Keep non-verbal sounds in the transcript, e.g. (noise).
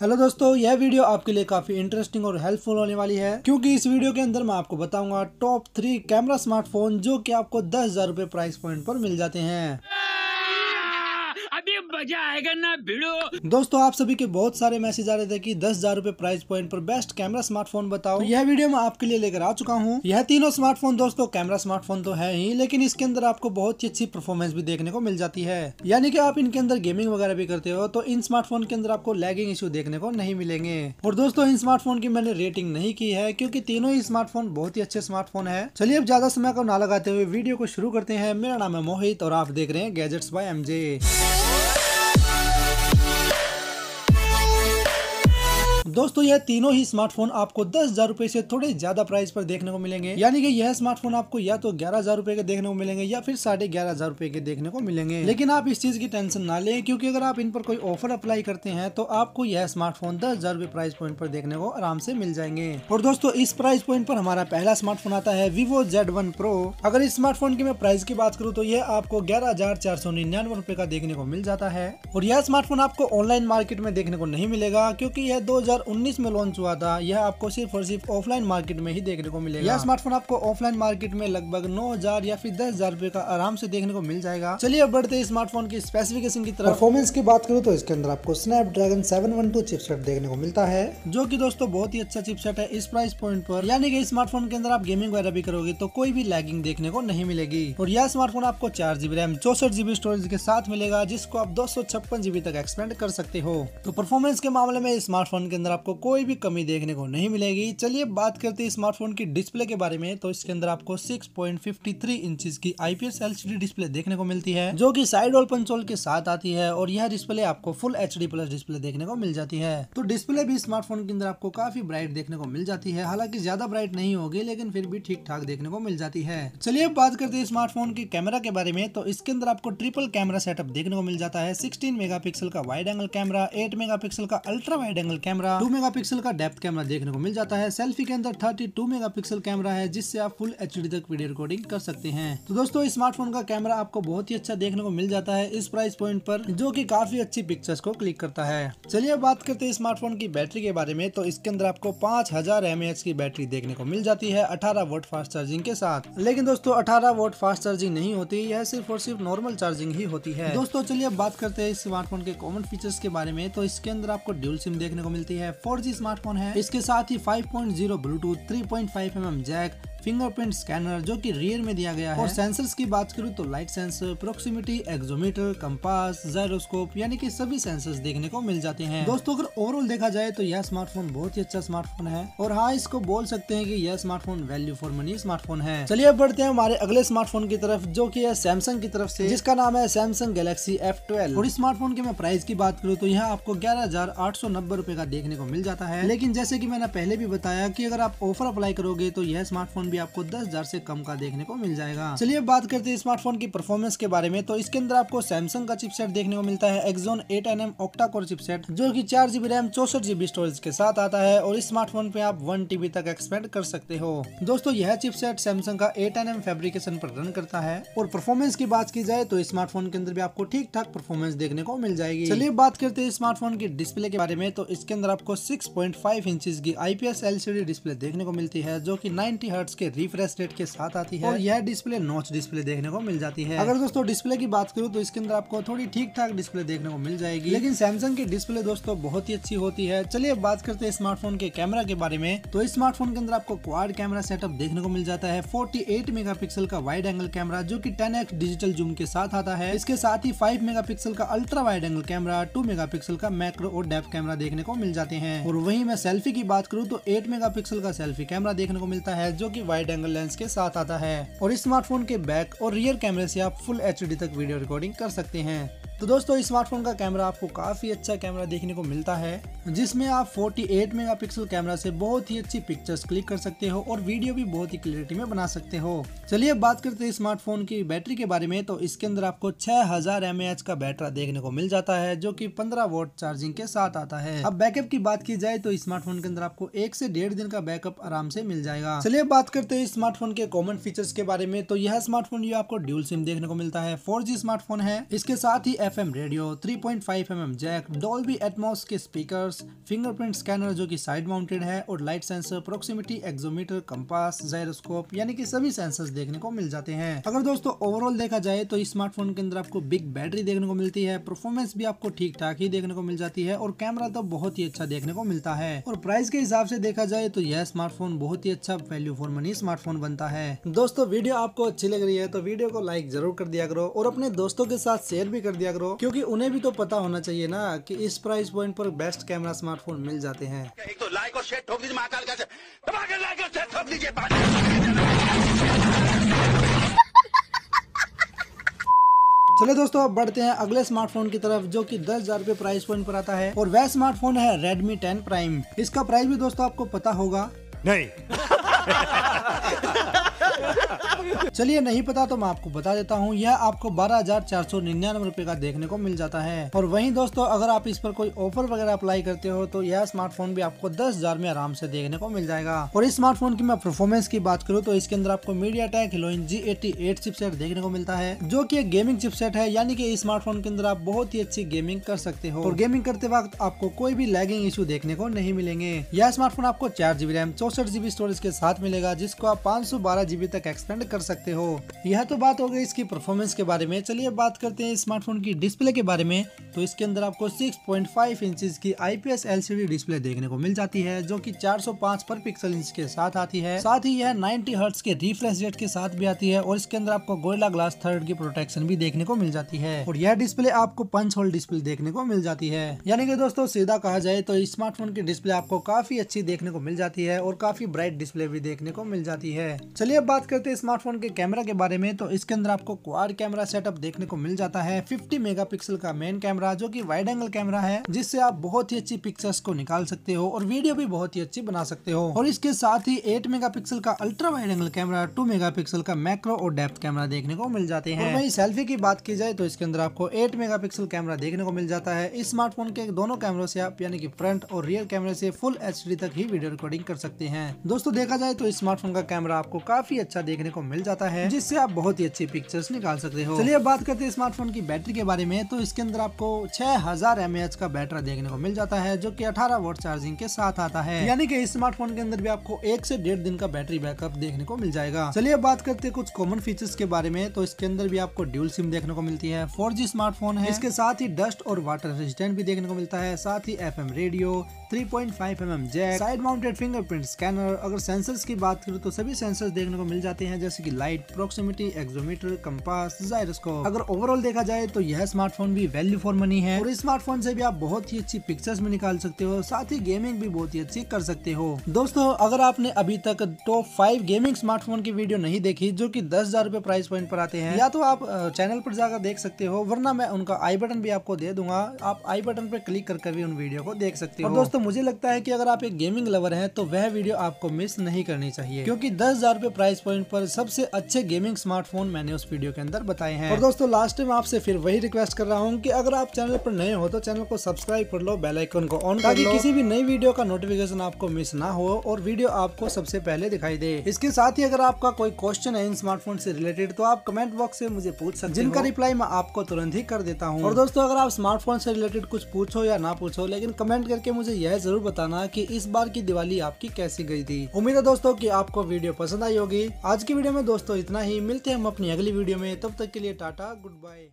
hello दोस्तों यह video आपके लिए काफ़ी इंटरेस्टिंग और हेल्पफुल होने वाली है क्योंकि इस वीडियो के अंदर मैं आपको बताऊंगा टॉप थ्री कैमरा स्मार्टफोन जो कि आपको दस हजार रूपए प्राइस पॉइंट पर मिल जाते हैं मजा आएगा ना भिड़ो दोस्तों आप सभी के बहुत सारे मैसेज आ रहे थे कि दस हजार रूपए प्राइस पॉइंट पर बेस्ट कैमरा स्मार्टफोन बताओ तो यह वीडियो मैं आपके लिए लेकर आ चुका हूँ यह तीनों स्मार्टफोन दोस्तों कैमरा स्मार्टफोन तो है ही लेकिन इसके अंदर आपको बहुत ही अच्छी परफॉर्मेंस भी देखने को मिल जाती है यानी की आप इनके अंदर गेमिंग वगैरह भी करते हो तो इन स्मार्टफोन के अंदर आपको लैगिंग इश्यू देखने को नहीं मिलेंगे और दोस्तों इन स्मार्टफोन की मैंने रेटिंग नहीं की है क्यूँकी तीनों ही स्मार्टफोन बहुत ही अच्छे स्मार्टफोन है चलिए अब ज्यादा समय को ना लगाते हुए वीडियो को शुरू करते हैं मेरा नाम है मोहित और आप देख रहे हैं गैजेट्स बाय एमजे दोस्तों यह तीनों ही स्मार्टफोन आपको दस हजार रूपए से थोड़े ज्यादा प्राइस पर देखने को मिलेंगे यानी कि यह स्मार्टफोन आपको या तो ग्यारह हजार रूपए के देखने को मिलेंगे या फिर साढ़े ग्यारह हजार रूपए के देखने को मिलेंगे लेकिन आप इस चीज की टेंशन ना लें क्योंकि अगर आप इन पर कोई ऑफर अप्लाई करते हैं तो आपको यह स्मार्टफोन दस हजार रुपए प्राइस पॉइंट पर देखने को आराम से मिल जाएंगे और दोस्तों इस प्राइस पॉइंट पर हमारा पहला स्मार्टफोन आता है विवो जेड वन प्रो अगर इस स्मार्टफोन की मैं प्राइस की बात करूँ तो यह आपको ग्यारह हजार चार सौ निन्यानवे रुपए का देखने को मिल जाता है और यह स्मार्टफोन आपको ऑनलाइन मार्केट में देखने को नहीं मिलेगा क्योंकि यह दो हजार 2019 में लॉन्च हुआ था यह आपको सिर्फ और सिर्फ ऑफलाइन मार्केट में ही देखने को मिलेगा यह स्मार्टफोन आपको ऑफलाइन मार्केट में लगभग नौ या फिर दस हजार का आराम से देखने को मिल जाएगा चलिए अब बढ़ते हैं स्मार्टफोन की स्पेसिफिकेशन की तरफ परफॉर्मेंस की बात करूँ तो इसके अंदर आपको स्नैपड्रैगन सेवन टू चिपसेट देखने को मिलता है जो की दोस्तों बहुत ही अच्छा चिपसेट है इस प्राइस पॉइंट पर यानी कि स्मार्टफोन के अंदर आप गेमिंग वगैरह भी करोगे तो कोई भी लैगिंग देखने को नहीं मिलेगी और यह स्मार्टफोन आपको चार जीबी रैम चौसठ जीबी स्टोरेज के साथ मिलेगा जिसको आप दो जीबी तक एक्सपेंड कर सकते हो तो परफॉर्मेंस के मामले में स्मार्टफोन के अंदर अंदर आपको कोई भी कमी देखने को नहीं मिलेगी चलिए बात करते हैं स्मार्टफोन की डिस्प्ले के बारे में तो इसके अंदर आपको 6.53 इंचेस की आईपीएस एलसीडी डिस्प्ले देखने को मिलती है जो कि साइड ऑल पंचोल के साथ आती है और यह डिस्प्ले आपको फुल एच प्लस डिस्प्ले देखने को मिल जाती है तो डिस्प्ले भी स्मार्टफोन के अंदर आपको काफी ब्राइट देखने को मिल जाती है हालांकि ज्यादा ब्राइट नहीं होगी लेकिन फिर भी ठीक ठाक देखने को मिल जाती है चलिए बात करते हैं स्मार्टफोन के कैमरा के बारे में तो इसके अंदर आपको ट्रिपल कैमरा सेटअप देखने को मिल जाता है सिक्सटीन मेगा का wide angle camera eight mega का ultra wide angle camera two megapixel का डेप्थ कैमरा देखने को मिल जाता है सेल्फी के अंदर थर्टी टू मेगापिक्सल कैमरा है जिससे आप फुल एच तक वीडियो रिकॉर्डिंग कर सकते हैं तो दोस्तों स्मार्टफोन का कैमरा आपको बहुत ही अच्छा देखने को मिल जाता है इस प्राइस पॉइंट पर जो की काफी अच्छी पिक्चर्स को क्लिक करता है चलिए बात करते हैं स्मार्टफोन की बैटरी के बारे में तो इसके अंदर आपको पांच हजार की बैटरी देखने को मिल जाती है अठारह वोट फास्ट चार्जिंग के साथ लेकिन दोस्तों अठारह वोट फास्ट चार्जिंग नहीं होती यह सिर्फ और सिर्फ नॉर्मल चार्जिंग ही होती है दोस्तों चलिए बात करते हैं स्मार्टफोन के कॉमन फीचर्स के बारे में तो इसके अंदर आपको ड्यूल सिम देखने को मिलती है फोर स्मार्टफोन है इसके साथ ही 5.0 Bluetooth 3.5 point mm jack fingerprint scanner जो कि रियर में दिया गया है और सेंसर्स की बात करूँ तो light sensor proximity accelerometer compass gyroscope यानी कि सभी सेंसर्स देखने को मिल जाते हैं दोस्तों अगर ओवरऑल देखा जाए तो यह स्मार्टफोन बहुत ही अच्छा स्मार्टफोन है और हाँ इसको बोल सकते हैं कि यह smartphone value for money smartphone है चलिए बढ़ते हैं हमारे अगले स्मार्टफोन की तरफ जो की है सैमसंग की तरफ से जिसका नाम है सैमसंग गैलेक्सी एफ ट्वेल्व और स्मार्टफोन के मैं प्राइस की बात करूँ तो यह आपको ग्यारह हजार आठ सौ नब्बे रूपए का देखने को मिल जाता है लेकिन जैसे की मैंने पहले भी बताया की अगर आप ऑफर अप्लाई करोगे तो यह स्मार्टफोन भी आपको दस हजार से कम का देखने को मिल जाएगा चलिए बात करते हैं स्मार्टफोन की परफॉर्मेंस के बारे में तो इसके अंदर आपको सैमसंग का चिपसेट देखने को मिलता है Exynos eight N M octa core chipset जो की चार जीबी रैम चौसठ जीबी स्टोरेज के साथ आता है और इस स्मार्टफोन पे आप वन टीबी तक एक्सपेंड कर सकते हो दोस्तों यह चिपसेट सैमसंग का एट एन एम फेब्रिकेशन पर रन करता है और परफॉर्मेंस की बात की जाए तो स्मार्टफोन के अंदर भी आपको ठीक ठाक परफॉर्मेंस देखने को मिल जाएगी चलिए बात करते हैं स्मार्टफोन की डिस्प्ले के बारे में तो इसके अंदर आपको सिक्स पॉइंट फाइव इंच की आईपीएस एलसीडी डिस्प्ले देखने को मिलती है जो की नाइनटी हर्ट्स के रिफ्रेश रेट के साथ आती है और यह डिस्प्ले नोच डिस्प्ले देखने को मिल जाती है अगर दोस्तों डिस्प्ले की बात करूँ तो इसके अंदर आपको थोड़ी ठीक ठाक डिस्प्ले देखने को मिल जाएगी लेकिन सैमसंग की डिस्प्ले दोस्तों बहुत ही अच्छी होती है चलिए बात करते हैं स्मार्टफोन के कैमरा के बारे में तो स्मार्टफोन के अंदर आपको क्वाड कैमरा सेटअप देखने को मिल जाता है 48 मेगापिक्सल का वाइड एंगल कैमरा जो कि 10x डिजिटल जूम के साथ आता है इसके साथ ही 5 मेगापिक्सल का ultra wide angle camera 2 megapixel का मैक्रो और डेप कैमरा देखने को मिल जाते हैं और वही मैं सेल्फी की बात करूँ तो एट मेगा का सेल्फी कैमरा देखने को मिलता है जो की वाइड एंगल लेंस के साथ आता है और स्मार्टफोन के बैक और रियर कैमरे से आप फुल एच तक वीडियो रिकॉर्डिंग कर सकते हैं तो दोस्तों इस स्मार्टफोन का कैमरा आपको काफ़ी अच्छा कैमरा देखने को मिलता है जिसमें आप 48 मेगापिक्सल कैमरा से बहुत ही अच्छी पिक्चर्स क्लिक कर सकते हो और वीडियो भी बहुत ही क्लियरिटी में बना सकते हो चलिए अब बात करते हैं स्मार्टफोन की बैटरी के बारे में तो इसके अंदर आपको छह हजार का बैटरा देखने को मिल जाता है जो की पंद्रह वोट चार्जिंग के साथ आता है अब बैकअप की बात की जाए तो स्मार्टफोन के अंदर आपको एक से डेढ़ दिन का बैकअप आराम से मिल जाएगा चलिए बात करते हैं स्मार्टफोन के कॉमन फीचर्स के बारे में तो यह स्मार्टफोन ये आपको ड्यूल सिम देखने को मिलता है फोर स्मार्टफोन है इसके साथ ही FM radio 3.5 point mm jack Dolby Atmos के स्पीकर्स फिंगरप्रिंट स्कैनर जो कि साइड माउंटेड है और light sensor proximity accelerometer compass gyroscope यानी कि सभी सेंसर्स देखने को मिल जाते हैं अगर दोस्तों ओवरऑल देखा जाए तो इस स्मार्टफोन के अंदर आपको बिग बैटरी देखने को मिलती है परफॉर्मेंस भी आपको ठीक ठाक ही देखने को मिल जाती है और कैमरा तो बहुत ही अच्छा देखने को मिलता है और प्राइस के हिसाब से देखा जाए तो यह स्मार्टफोन बहुत ही अच्छा वैल्यू फॉर मनी स्मार्टफोन बनता है दोस्तों वीडियो आपको अच्छी लग रही है तो वीडियो को लाइक जरूर कर दिया करो और अपने दोस्तों के साथ शेयर भी कर दिया किया करो क्योंकि उन्हें भी तो पता होना चाहिए ना कि इस प्राइस पॉइंट पर बेस्ट कैमरा स्मार्टफोन मिल जाते हैं एक तो चले दोस्तों अब बढ़ते हैं अगले स्मार्टफोन की तरफ जो कि दस हजार रूपए प्राइस पॉइंट पर आता है और वह स्मार्टफोन है Redmi 10 Prime इसका प्राइस भी दोस्तों आपको पता होगा नहीं (laughs) चलिए नहीं पता तो मैं आपको बता देता हूँ यह आपको बारह हजार चार सौ निन्यानवे रूपए का देखने को मिल जाता है और वही दोस्तों अगर आप इस पर कोई ऑफर वगैरह अप्लाई करते हो तो यह स्मार्टफोन भी आपको दस हजार में आराम से देखने को मिल जाएगा और इस स्मार्टफोन की मैं परफॉर्मेंस की बात करूँ तो इसके अंदर आपको MediaTek Helio G eighty eight chipset देखने को मिलता है जो की गेमिंग चिपसेट है यानी कि इस स्मार्टफोन के अंदर आप बहुत ही अच्छी गेमिंग कर सकते हो और गेमिंग करते वक्त आपको कोई भी लैगिंग इशू देखने को नहीं मिलेंगे यह स्मार्टफोन आपको चार जीबी रैम चौसठ जीबी स्टोरेज के साथ मिलेगा जिसको आप पाँच सौ बारह जीबी तक एक्सपेंड कर सकते सकते हो यह तो बात हो गई इसकी परफॉर्मेंस के बारे में चलिए बात करते हैं स्मार्टफोन की डिस्प्ले के बारे में तो इसके अंदर आपको 6.5 पॉइंट इंचज की आईपीएस एलसीडी डिस्प्ले देखने को मिल जाती है जो कि 405 पर पिक्सल इंच के साथ आती है साथ ही यह नाइनटी हर्ट्स के रिफ्रेश रेट के साथ भी आती है और इसके अंदर आपको गोयला ग्लास थर्ड की प्रोटेक्शन भी देखने को मिल जाती है और यह डिस्प्ले आपको पंच होल डिस्प्ले देखने को मिल जाती है यानी कि दोस्तों सीधा कहा जाए तो स्मार्टफोन की डिस्प्ले आपको काफी अच्छी देखने को मिल जाती है और काफी ब्राइट डिस्प्ले भी देखने को मिल जाती है चलिए अब बात करते हैं स्मार्टफोन के कैमरा के बारे में तो इसके अंदर आपको क्वाड कैमरा सेटअप देखने को मिल जाता है 50 मेगापिक्सल का मेन कैमरा जो कि वाइड एंगल कैमरा है जिससे आप बहुत ही अच्छी पिक्चर्स को निकाल सकते हो और वीडियो भी बहुत ही अच्छी बना सकते हो और इसके साथ ही एट मेगापिक्सल का ultra wide angle camera two megapixel का मैक्रो और डेप्थ कैमरा देखने को मिल जाते हैं वही सेल्फी की बात की जाए तो इसके अंदर आपको एट मेगा कैमरा देखने को मिल जाता है इस स्मार्टफोन के दोनों कैमरों से आप यानी कि फ्रंट और रियर कैमरे से फुल एच तक ही वीडियो रिकॉर्डिंग कर सकते हैं दोस्तों देखा जाए तो इस स्मार्टफोन का कैमरा आपको काफी अच्छा देखने को मिल जाता है आता है जिससे आप बहुत ही अच्छी पिक्चर्स निकाल सकते हो चलिए बात करते हैं स्मार्टफोन की बैटरी के बारे में तो इसके अंदर आपको छह हजार का बैटरा देखने को मिल जाता है जो की अठारह वोट चार्जिंग के साथ आता है यानी की स्मार्टफोन के अंदर भी आपको एक से डेढ़ दिन का बैटरी बैकअप देखने को मिल जाएगा चलिए बात करते हैं कुछ कॉमन फीचर्स के बारे में तो इसके अंदर भी आपको ड्यूल सिम देखने को मिलती है फोर स्मार्टफोन है इसके साथ ही डस्ट और वाटर रेजिस्टेंट भी देखने को मिलता है साथ ही F radio 3.5 point mm jack side mounted fingerprint scanner अगर सेंसर्स की बात करूँ तो सभी सेंसर्स देखने को मिल जाते हैं जैसे की light light proximity accelerometer compass gyroscope अगर ओवरऑल देखा जाए तो यह स्मार्टफोन भी वैल्यू फॉर मनी है और इस स्मार्टफोन से भी आप बहुत ही अच्छी पिक्चर्स में निकाल सकते हो साथ ही गेमिंग भी बहुत ही अच्छी कर सकते हो दोस्तों अगर आपने अभी तक टॉप फाइव गेमिंग स्मार्टफोन की वीडियो नहीं देखी जो की दस हजार रूपए प्राइस पॉइंट पर आते हैं या तो आप चैनल पर जाकर देख सकते हो वरना मैं उनका आई बटन भी आपको दे दूंगा आप आई बटन पर क्लिक कर भी उन वीडियो को देख सकते हो दोस्तों मुझे लगता है की अगर आप एक गेमिंग लवर है तो वह वीडियो आपको मिस नहीं करनी चाहिए क्योंकि दस हजार रूपए प्राइस पॉइंट पर सबसे अच्छे गेमिंग स्मार्टफोन मैंने उस वीडियो के अंदर बताए हैं और दोस्तों लास्ट में आपसे फिर वही रिक्वेस्ट कर रहा हूँ की अगर आप चैनल पर नए हो तो चैनल को सब्सक्राइब कर लो बेलाइकन को ऑन ताकि किसी भी नई वीडियो का नोटिफिकेशन आपको मिस ना हो और वीडियो आपको सबसे पहले दिखाई दे इसके साथ ही अगर आपका कोई क्वेश्चन है इन स्मार्टफोन से रिलेटेड तो आप कमेंट बॉक्स से मुझे पूछ सकते जिनका रिप्लाई मैं आपको तुरंत ही कर देता हूँ और दोस्तों अगर आप स्मार्टफोन से रिलेटेड कुछ पूछो या ना पूछो लेकिन कमेंट करके मुझे यह जरूर बताना की इस बार की दिवाली आपकी कैसी गई थी उम्मीद है दोस्तों की आपको वीडियो पसंद आई होगी आज की वीडियो में दोस्तों दोस्तों इतना ही मिलते हैं हम अपनी अगली वीडियो में तब तक के लिए टाटा गुड बाय